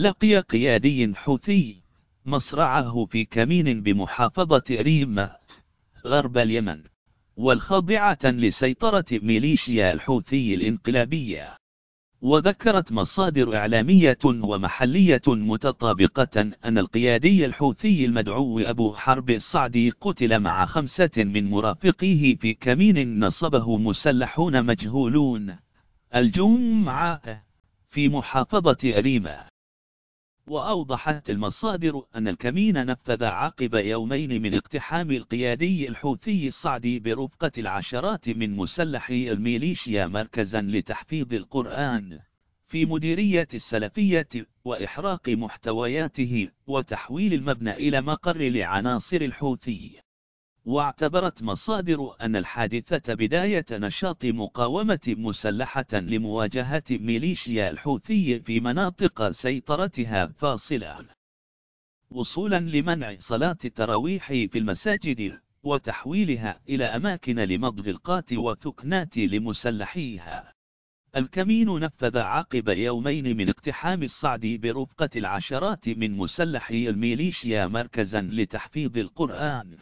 لقي قيادي حوثي مصرعه في كمين بمحافظة ريمة غرب اليمن والخاضعة لسيطرة ميليشيا الحوثي الانقلابية وذكرت مصادر إعلامية ومحلية متطابقة أن القيادي الحوثي المدعو أبو حرب الصعدي قتل مع خمسة من مرافقيه في كمين نصبه مسلحون مجهولون الجمعة في محافظة أريمة وأوضحت المصادر أن الكمين نفذ عقب يومين من اقتحام القيادي الحوثي الصعدي برفقة العشرات من مسلحي الميليشيا مركزا لتحفيظ القرآن في مديرية السلفية وإحراق محتوياته وتحويل المبنى إلى مقر لعناصر الحوثي واعتبرت مصادر أن الحادثة بداية نشاط مقاومة مسلحة لمواجهة ميليشيا الحوثي في مناطق سيطرتها فاصلة وصولا لمنع صلاة التراويح في المساجد وتحويلها إلى أماكن لمضغلقات وثكنات لمسلحيها الكمين نفذ عقب يومين من اقتحام الصعد برفقة العشرات من مسلحي الميليشيا مركزا لتحفيظ القرآن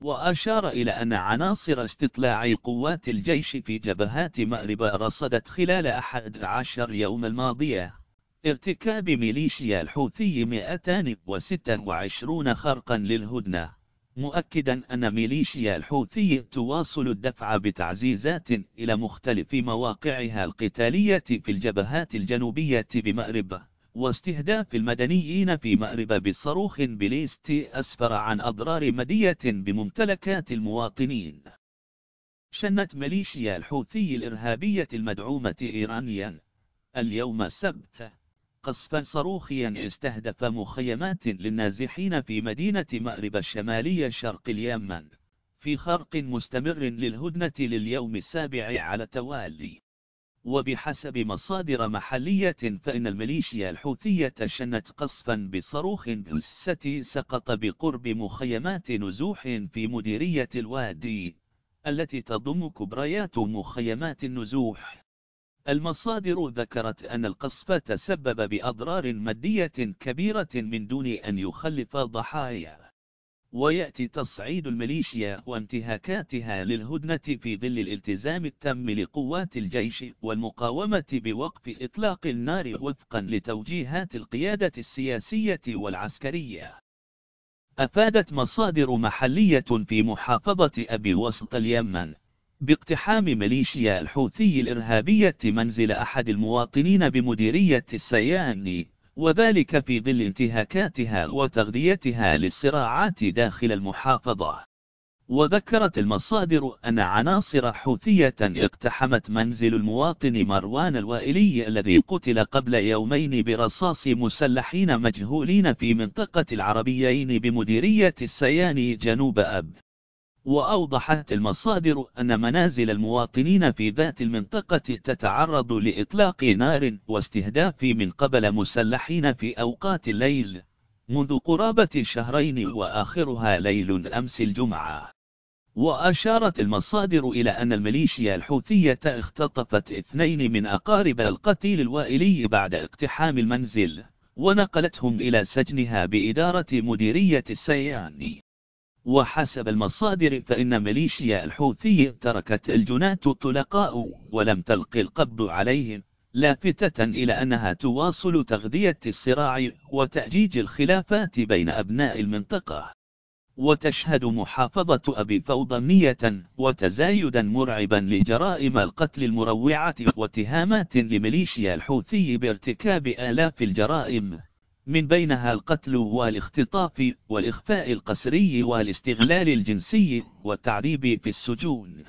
وأشار إلى أن عناصر استطلاع قوات الجيش في جبهات مأرب رصدت خلال أحد عشر يوم الماضية ارتكاب ميليشيا الحوثي 226 خرقا للهدنة مؤكدا أن ميليشيا الحوثي تواصل الدفع بتعزيزات إلى مختلف مواقعها القتالية في الجبهات الجنوبية بمأرب واستهداف المدنيين في مأرب بصاروخ بليست أسفر عن أضرار مدية بممتلكات المواطنين شنت ميليشيا الحوثي الإرهابية المدعومة إيرانيا اليوم السبت قصفا صاروخيا استهدف مخيمات للنازحين في مدينة مأرب الشمالية شرق اليمن في خرق مستمر للهدنة لليوم السابع على التوالي وبحسب مصادر محلية فإن الميليشيا الحوثية شنت قصفا بصاروخ بالسة سقط بقرب مخيمات نزوح في مديرية الوادي التي تضم كبريات مخيمات النزوح المصادر ذكرت أن القصف تسبب بأضرار مادية كبيرة من دون أن يخلف ضحايا ويأتي تصعيد الميليشيا وانتهاكاتها للهدنة في ظل الالتزام التام لقوات الجيش والمقاومة بوقف إطلاق النار وفقا لتوجيهات القيادة السياسية والعسكرية. أفادت مصادر محلية في محافظة أبي وسط اليمن باقتحام ميليشيا الحوثي الإرهابية منزل أحد المواطنين بمديرية السياني وذلك في ظل انتهاكاتها وتغذيتها للصراعات داخل المحافظة وذكرت المصادر أن عناصر حوثية اقتحمت منزل المواطن مروان الوائلي الذي قتل قبل يومين برصاص مسلحين مجهولين في منطقة العربيين بمديرية السياني جنوب أب وأوضحت المصادر أن منازل المواطنين في ذات المنطقة تتعرض لإطلاق نار واستهداف من قبل مسلحين في أوقات الليل منذ قرابة شهرين وآخرها ليل أمس الجمعة وأشارت المصادر إلى أن الميليشيا الحوثية اختطفت اثنين من أقارب القتيل الوائلي بعد اقتحام المنزل ونقلتهم إلى سجنها بإدارة مديرية السيان وحسب المصادر فإن ميليشيا الحوثي تركت الجنات الطلقاء ولم تلق القبض عليهم لافتة إلى أنها تواصل تغذية الصراع وتأجيج الخلافات بين أبناء المنطقة وتشهد محافظة أبي فوضى نية وتزايدا مرعبا لجرائم القتل المروعة واتهامات لميليشيا الحوثي بارتكاب آلاف الجرائم من بينها القتل والاختطاف والإخفاء القسري والاستغلال الجنسي والتعذيب في السجون